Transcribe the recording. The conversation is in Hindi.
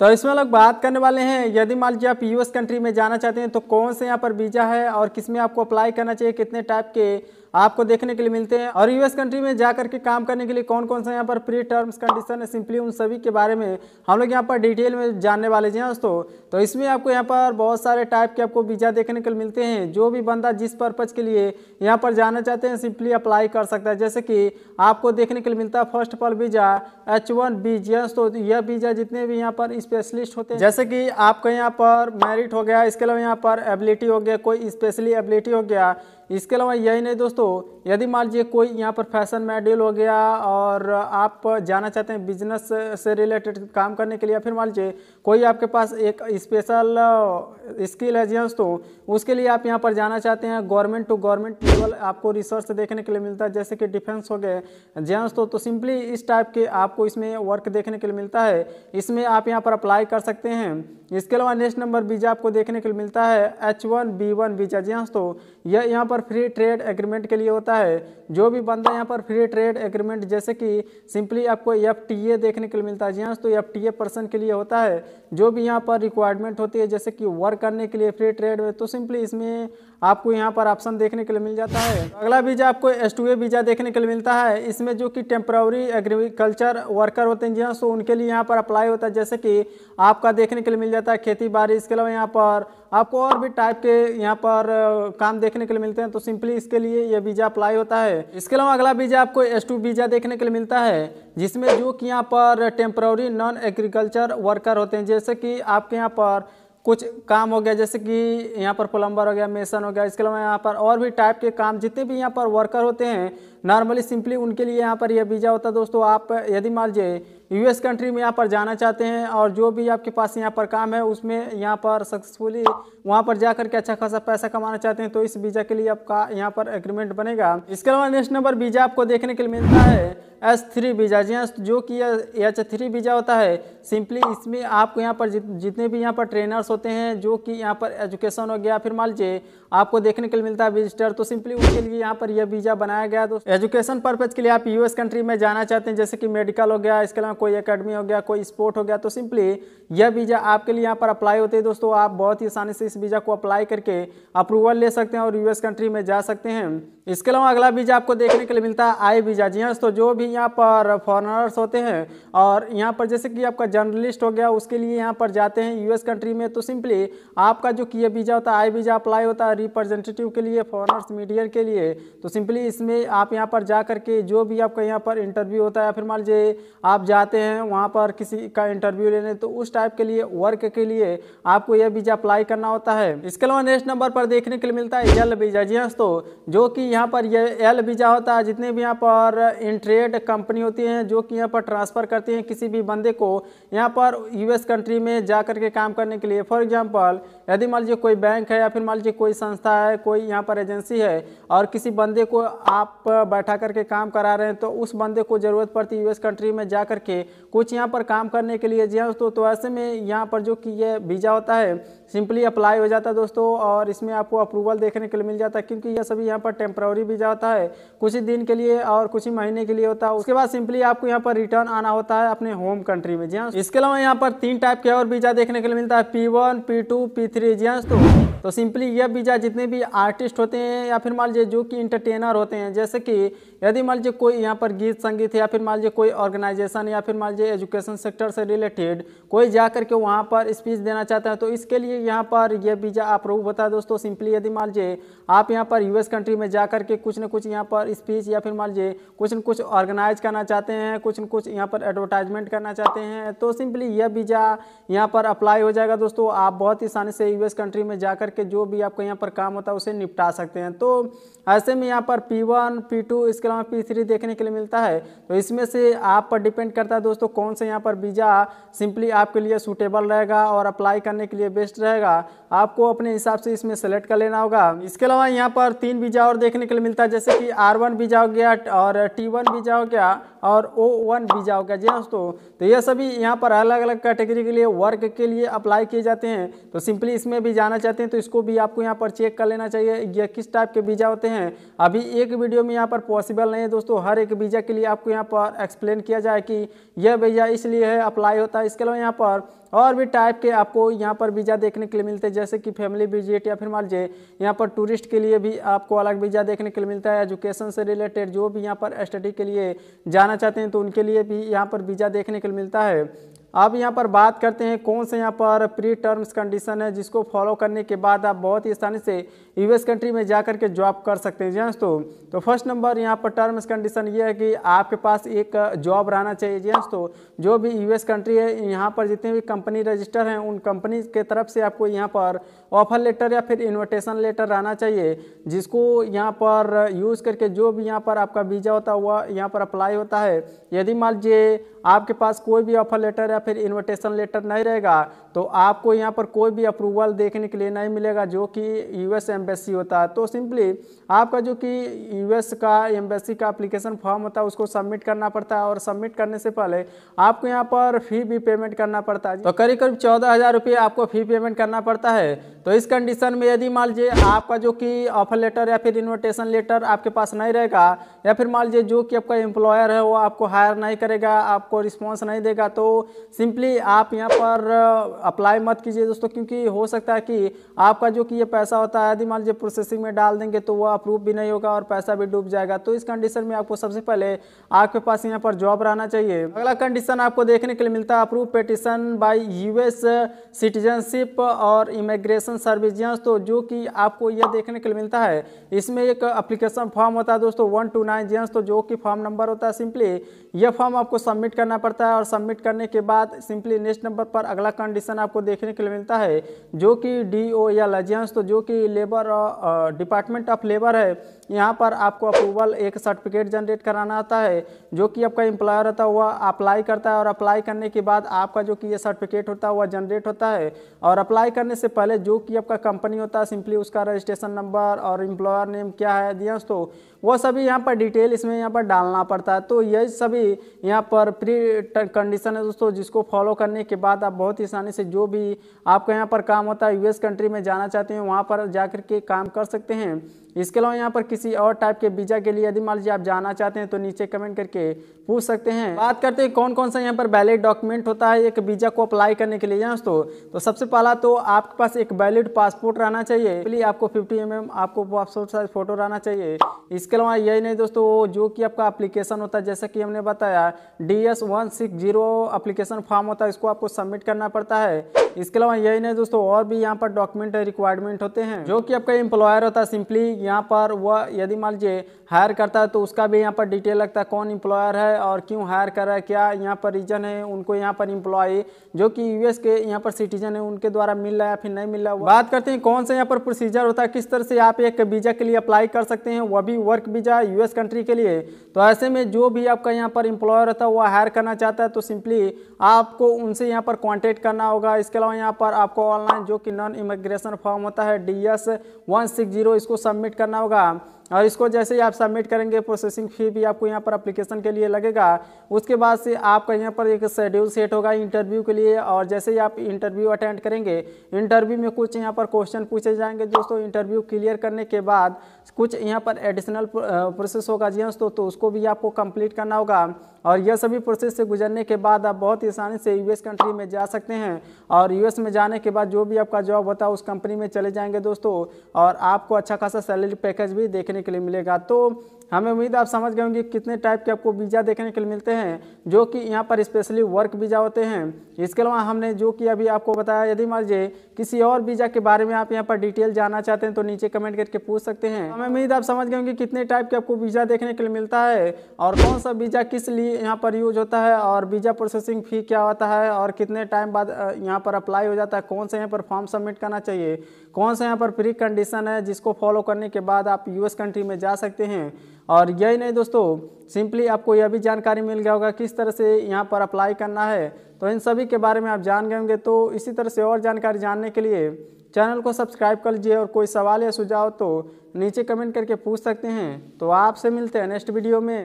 तो इसमें लोग बात करने वाले हैं यदि मान लीजिए आप यूएस कंट्री में जाना चाहते हैं तो कौन से यहाँ पर वीज़ा है और किस में आपको अप्लाई करना चाहिए कितने टाइप के आपको देखने के लिए मिलते हैं और यूएस कंट्री में जा के काम करने के लिए कौन कौन सा यहाँ पर प्री टर्म्स कंडीशन है सिंपली उन सभी के बारे में हम लोग यहाँ पर डिटेल में जानने वाले हैं दोस्तों तो इसमें आपको यहाँ पर बहुत सारे टाइप के आपको वीज़ा देखने के लिए मिलते हैं जो भी बंदा जिस पर्पज़ के लिए यहाँ पर जाना चाहते हैं सिंपली अप्लाई कर सकता है जैसे कि आपको देखने के लिए मिलता है फर्स्ट पर वीज़ा एच वन दोस्तों तो यह वीज़ा जितने भी यहाँ पर स्पेशलिस्ट होते हैं जैसे कि आपका यहाँ पर मेरिट हो गया इसके अलावा यहाँ पर एबिलिटी हो गया कोई स्पेशली एबिलिटी हो गया इसके अलावा यही नहीं दोस्तों यदि मान लीजिए कोई यहाँ पर फैशन मेडल हो गया और आप जाना चाहते हैं बिजनेस से रिलेटेड काम करने के लिए फिर मान लीजिए कोई आपके पास एक स्पेशल स्किल है जी हाँ दोस्तों उसके लिए आप यहाँ पर जाना चाहते हैं गवर्नमेंट टू गवर्नमेंट लेवल आपको रिसर्च देखने के लिए मिलता है जैसे कि डिफेंस हो गए जी हाँ दोस्तों तो सिंपली इस टाइप के आपको इसमें वर्क देखने के लिए मिलता है इसमें आप यहाँ पर अप्लाई कर सकते हैं इसके अलावा नेक्स्ट नंबर वीज़ा आपको देखने के लिए मिलता है H one B one visa जी हाँ दोस्तों यह यहाँ पर पर फ्री ट्रेड एग्रीमेंट के लिए होता है जो भी बंदा यहाँ पर फ्री ट्रेड एग्रीमेंट जैसे कि सिंपली आपको एफ देखने के लिए मिलता है जी हाँ तो एफ टी पर्सन के लिए होता है जो भी यहाँ पर रिक्वायरमेंट होती है जैसे कि वर्क करने के लिए फ्री ट्रेड में तो सिंपली इसमें आपको यहाँ पर ऑप्शन देखने के लिए मिल जाता है अगला वीज़ा आपको एस टू ए वीज़ा देखने के लिए मिलता है इसमें जो कि टेम्प्रोरी एग्रीकल्चर वर्कर होते हैं जी हाँ सो उनके लिए यहाँ पर अप्लाई होता है जैसे कि आपका देखने के लिए मिल जाता है खेती बाड़ी इसके अलावा यहाँ पर आपको और भी टाइप के यहाँ पर काम देखने के लिए मिलते हैं तो सिंपली इसके लिए यह वीज़ा अप्लाई होता है इसके अलावा अगला वीज़ा आपको एस टू वीज़ा देखने के लिए मिलता है जिसमें जो कि यहाँ पर टेम्प्रोरी नॉन एग्रीकल्चर वर्कर होते हैं जैसे कि आपके यहाँ पर कुछ काम हो गया जैसे कि यहाँ पर प्लम्बर हो गया मेसन हो गया इसके अलावा यहाँ पर और भी टाइप के काम जितने भी यहाँ पर वर्कर होते हैं नॉर्मली सिंपली उनके लिए यहाँ पर यह वीज़ा होता है दोस्तों आप यदि मान लीजिए यूएस कंट्री में यहाँ पर जाना चाहते हैं और जो भी आपके पास यहाँ पर काम है उसमें यहाँ पर सक्सेसफुली वहाँ पर जाकर के अच्छा खासा पैसा कमाना चाहते हैं तो इस वीज़ा के लिए आपका यहाँ पर एग्रीमेंट बनेगा इसके अलावा नेक्स्ट नंबर वीज़ा आपको देखने के लिए मिलता है एस थ्री वीज़ा जी हाँ, जो कि एच थ्री वीज़ा होता है सिंपली इसमें आपको यहाँ पर जितने भी यहाँ पर ट्रेनर्स होते हैं जो कि यहाँ पर एजुकेशन हो गया फिर मान लीजिए आपको देखने के लिए मिलता है विजिटर तो सिंपली उसके लिए यहाँ पर यह वीज़ा बनाया गया तो एजुकेशन पर्पज़ के लिए आप यूएस कंट्री में जाना चाहते हैं जैसे कि मेडिकल हो गया इसके अलावा कोई अकेडमी हो गया कोई स्पोर्ट हो गया तो सिंपली यह वीज़ा आपके लिए यहाँ पर अप्लाई होते हैं दोस्तों आप बहुत ही आसानी से इस वीज़ा को अप्लाई करके अप्रूवल ले सकते हैं और यूएस कंट्री में जा सकते हैं इसके अलावा अगला वीज़ा आपको देखने के लिए मिलता है आई वीज़ा जी हाँ तो जो भी यहाँ पर फॉरनर्स होते हैं और यहाँ पर जैसे कि आपका जर्नलिस्ट हो गया उसके लिए यहाँ पर जाते हैं यूएस कंट्री में तो सिंपली आपका जो किए वीज़ा होता है आई वीज़ा अप्लाई होता है रिप्रेजेंटेटिव के लिए फॉरनर्स मीडियर के लिए तो सिंपली इसमें आप यहाँ पर जा करके जो भी आपका यहाँ पर इंटरव्यू होता है या फिर मान लीजिए आप जाते हैं वहाँ पर किसी का इंटरव्यू लेने तो उस टाइप के लिए वर्क के लिए आपको यह वीज़ा अप्लाई करना होता है इसके अलावा नेक्स्ट नंबर पर देखने के लिए मिलता है यल वीज़ा जी हाँ तो जो कि यहाँ पर ये एल वीज़ा होता है जितने भी यहाँ पर इंट्रेड कंपनी होती हैं जो कि यहाँ पर ट्रांसफ़र करती हैं किसी भी बंदे को यहाँ पर यूएस कंट्री में जा कर के काम करने के लिए फॉर एग्जांपल यदि मान लीजिए कोई बैंक है या फिर मान लीजिए कोई संस्था है कोई यहाँ पर एजेंसी है और किसी बंदे को आप बैठा करके काम करा रहे हैं तो उस बंदे को ज़रूरत पड़ती है यू कंट्री में जा के कुछ यहाँ पर काम करने के लिए जी हाँ दोस्तों तो ऐसे में यहाँ पर जो कि ये वीज़ा होता है सिंपली अप्लाई हो जाता है दोस्तों और इसमें आपको अप्रूवल देखने के लिए मिल जाता है क्योंकि यह सभी यहाँ पर टेम्पर फरवरी वीज़ा होता है कुछ ही दिन के लिए और कुछ ही महीने के लिए होता है उसके बाद सिंपली आपको यहाँ पर रिटर्न आना होता है अपने होम कंट्री में जी हाँ इसके अलावा यहाँ पर तीन टाइप के और वीज़ा देखने के लिए मिलता है P one P two P three जी हाँ तो सिंपली तो यह वीज़ा जितने भी आर्टिस्ट होते हैं या फिर मान लीजिए जो कि इंटरटेनर होते हैं जैसे कि यदि मान लीजिए कोई यहाँ पर गीत संगीत या फिर मान लीजिए कोई ऑर्गेनाइजेशन या फिर मान लीजिए एजुकेशन सेक्टर से रिलेटेड कोई जा करके वहाँ पर स्पीच देना चाहता है तो इसके लिए यहाँ पर यह वीज़ा आप रूप बताए दोस्तों सिंपली यदि मान लीजिए आप यहाँ पर यूएस कंट्री में जा करके कुछ न कुछ यहाँ पर स्पीच या फिर मान लीजिए कुछ न कुछ ऑर्गेनाइज करना चाहते हैं कुछ न कुछ यहाँ पर एडवर्टाइजमेंट करना चाहते हैं तो सिंपली यह वीज़ा यहाँ पर अप्लाई हो जाएगा दोस्तों आप बहुत ही आसानी से यूएस कंट्री में जा के जो भी आपको यहाँ पर काम होता है उसे निपटा सकते हैं तो ऐसे में यहाँ पर पी वन इसके अलावा पी देखने के लिए मिलता है तो इसमें से आप पर डिपेंड करता है दोस्तों कौन सा यहाँ पर वीज़ा सिंपली आपके लिए सूटेबल रहेगा और अप्लाई करने के लिए बेस्ट रहेगा आपको अपने हिसाब से इसमें सेलेक्ट कर लेना होगा इसके अलावा यहाँ पर तीन वीज़ा और देखने देखने के लिए मिलता है जैसे कि आर वन बीजा हो गया और टी वन बीजा हो गया और ओ वन बीजा हो गया जी हाँ दोस्तों तो ये सभी यहाँ पर अलग अलग कैटेगरी के लिए वर्क के लिए अप्लाई किए जाते हैं तो सिंपली इसमें भी जाना चाहते हैं तो इसको भी आपको यहाँ पर चेक कर लेना चाहिए यह किस टाइप के बीजा होते हैं अभी एक वीडियो में यहाँ पर पॉसिबल नहीं है दोस्तों हर एक बीजा के लिए आपको यहाँ पर एक्सप्लेन किया जाए कि यह बीजा इसलिए है अप्लाई होता है इसके अलावा यहाँ पर और भी टाइप के आपको यहाँ पर वीज़ा देखने के लिए मिलते हैं जैसे कि फैमिली विजिट या फिर मान लीजिए यहाँ पर टूरिस्ट के लिए भी आपको अलग वीज़ा देखने के लिए मिलता है एजुकेशन से रिलेटेड जो भी यहाँ पर स्टडी के लिए जाना चाहते हैं तो उनके लिए भी यहाँ पर वीज़ा देखने के लिए मिलता है अब यहाँ पर बात करते हैं कौन से यहाँ पर प्री टर्म्स कंडीशन है जिसको फॉलो करने के बाद आप बहुत ही आसानी से यूएस कंट्री में जा कर के जॉब कर सकते हैं जी हाँ दोस्तों तो फर्स्ट नंबर यहाँ पर टर्म्स कंडीशन ये है कि आपके पास एक जॉब रहना चाहिए जी हाँ दोस्तों जो भी यूएस कंट्री है यहाँ पर जितने भी कंपनी रजिस्टर हैं उन कंपनी के तरफ से आपको यहाँ पर ऑफर लेटर या फिर इन्विटेशन लेटर रहना चाहिए जिसको यहाँ पर यूज़ करके जो भी यहाँ पर आपका वीज़ा होता है वह यहाँ पर अप्लाई होता है यदि मान लीजिए आपके पास कोई भी ऑफर लेटर या फिर इन्विटेशन लेटर नहीं रहेगा तो आपको यहाँ पर कोई भी अप्रूवल देखने के लिए नहीं मिलेगा जो कि यूएस एम्बेसी होता है तो सिंपली आपका जो कि यूएस का एम्बेसी का अप्लीकेशन फॉर्म होता है उसको सबमिट करना पड़ता है और सबमिट करने से पहले आपको यहाँ पर फी भी पेमेंट करना पड़ता है तो करीब करीब चौदह हज़ार रुपये आपको फी पेमेंट करना पड़ता है तो इस कंडीशन में यदि मान लीजिए आपका जो कि ऑफर लेटर या फिर इन्विटेशन लेटर आपके पास नहीं रहेगा या फिर मान लीजिए जो कि आपका एम्प्लॉयर है वो आपको हायर नहीं करेगा आपको रिस्पॉन्स नहीं देगा तो सिंपली आप यहाँ पर अप्लाई uh, मत कीजिए दोस्तों क्योंकि हो सकता है कि आपका जो कि ये पैसा होता है यदि मान लीजिए प्रोसेसिंग में डाल देंगे तो वह अप्रूव भी नहीं होगा और पैसा भी डूब जाएगा तो इस कंडीशन में आपको सबसे पहले आपके पास यहाँ पर जॉब रहना चाहिए अगला कंडीशन आपको देखने के लिए मिलता है approve petition by US citizenship और इमिग्रेशन सर्विस तो जो कि आपको यह देखने के लिए मिलता है इसमें एक अप्लीकेशन फॉर्म होता है दोस्तों वन टू नाइन तो जो कि फॉर्म नंबर होता है सिंपली यह फॉर्म आपको सबमिट करना पड़ता है और सबमिट करने के बाद साथ सिंपली नेक्स्ट नंबर पर अगला कंडीशन आपको देखने के लिए मिलता है जो कि डी ओ या लजियंस तो जो कि लेबर डिपार्टमेंट ऑफ लेबर है यहाँ पर आपको अप्रूवल एक सर्टिफिकेट जनरेट कराना आता है जो कि आपका एम्प्लॉयर होता है वह अप्लाई करता है और अप्लाई करने के बाद आपका जो कि ये सर्टिफिकेट होता है वह जनरेट होता है और अप्लाई करने से पहले जो कि आपका कंपनी होता है सिंपली उसका रजिस्ट्रेशन नंबर और एम्प्लॉयर नेम क्या है दिया तो वह सभी यहाँ पर डिटेल इसमें यहाँ पर डालना पड़ता है तो यही सभी यहाँ पर प्री कंडीशन है दोस्तों जिसको इसको फॉलो करने के बाद आप बहुत ही आसानी से जो भी आपका यहाँ पर काम होता है यूएस कंट्री में जाना चाहते हैं वहाँ पर जाकर के काम कर सकते हैं इसके अलावा यहाँ पर किसी और टाइप के वीज़ा के लिए यदि मान लीजिए आप जाना चाहते हैं तो नीचे कमेंट करके पूछ सकते हैं बात करते हैं कौन कौन सा यहाँ पर वैलिड डॉक्यूमेंट होता है एक वीज़ा को अप्लाई करने के लिए यहाँ दोस्तों तो सबसे पहला तो आपके पास एक वैलिड पासपोर्ट रहना चाहिए आपको फिफ्टी एम mm, आपको पासपोर्ट साइज फोटो रहना चाहिए इसके अलावा यही नहीं दोस्तों जो कि आपका अप्लीकेशन होता है जैसा कि हमने बताया D S one six zero application form होता है इसको आपको सबमिट करना पड़ता है इसके अलावा यही नहीं दोस्तों और भी यहाँ पर डॉक्यूमेंट रिक्वायरमेंट होते हैं जो कि आपका एम्प्लॉयर होता है सिंपली यहाँ पर वह यदि मान लीजिए हायर करता है तो उसका भी यहाँ पर डिटेल लगता है कौन इम्प्लॉयर है और क्यों हायर कर रहा है क्या यहाँ पर रीजन है उनको यहाँ पर एम्प्लॉय जो कि यूएस के यहाँ पर सिटीजन है उनके द्वारा मिल रहा है फिर नहीं मिल रहा है बात करते हैं कौन सा यहाँ पर प्रोसीजर होता है किस तरह से आप एक वीज़ा के लिए अप्लाई कर सकते हैं वह भी वर्क वीज़ा यूएस कंट्री के लिए तो ऐसे में जो भी आपका यहाँ पर इम्प्लॉयर होता है वह हायर करना चाहता है तो सिंपली आपको उनसे यहाँ पर कॉन्टेक्ट करना होगा इसके अलावा यहाँ पर आपको ऑनलाइन जो कि नॉन इमिग्रेशन फॉर्म होता है डी एस इसको सबमिट करना होगा और इसको जैसे ही आप सबमिट करेंगे प्रोसेसिंग फ़ी भी आपको यहाँ पर अप्लीकेशन के लिए लगेगा उसके बाद से आपका यहाँ पर एक शेड्यूल सेट होगा इंटरव्यू के लिए और जैसे ही आप इंटरव्यू अटेंड करेंगे इंटरव्यू में कुछ यहाँ पर क्वेश्चन पूछे जाएंगे दोस्तों इंटरव्यू क्लियर करने के बाद कुछ यहाँ पर एडिशनल प्रोसेस होगा जी हाँ दोस्तों तो उसको भी आपको कंप्लीट करना होगा और यह सभी प्रोसेस से गुजरने के बाद आप बहुत ही आसानी से यूएस कंट्री में जा सकते हैं और यूएस में जाने के बाद जो भी आपका जॉब होता है उस कंपनी में चले जाएंगे दोस्तों और आपको अच्छा खासा सैलरी पैकेज भी देखने देखने के लिए मिलेगा तो हमें उम्मीद आप समझ गए होंगे कितने टाइप के आपको वीज़ा देखने के लिए मिलते हैं जो कि यहाँ पर स्पेशली वर्क वीज़ा होते हैं इसके अलावा हमने जो कि अभी आपको बताया यदि मान लीजिए किसी और वीज़ा के बारे में आप यहाँ पर डिटेल जानना चाहते हैं तो नीचे कमेंट करके पूछ सकते हैं हमें उम्मीद आप समझ गए होंगे कितने टाइप के आपको वीज़ा देखने के लिए मिलता है और कौन सा वीज़ा किस लिए यहाँ पर यूज होता है और वीज़ा प्रोसेसिंग फ़ी क्या होता है और कितने टाइम बाद यहाँ पर अप्लाई हो जाता है कौन सा यहाँ पर फॉर्म सबमिट करना चाहिए कौन सा यहाँ पर प्री कंडीशन है जिसको फॉलो करने के बाद आप यूएस कंट्री में जा सकते हैं और यही नहीं दोस्तों सिंपली आपको यह भी जानकारी मिल गया होगा किस तरह से यहाँ पर अप्लाई करना है तो इन सभी के बारे में आप जान गए होंगे तो इसी तरह से और जानकारी जानने के लिए चैनल को सब्सक्राइब कर लीजिए और कोई सवाल या सुझाव तो नीचे कमेंट करके पूछ सकते हैं तो आपसे मिलते हैं नेक्स्ट वीडियो में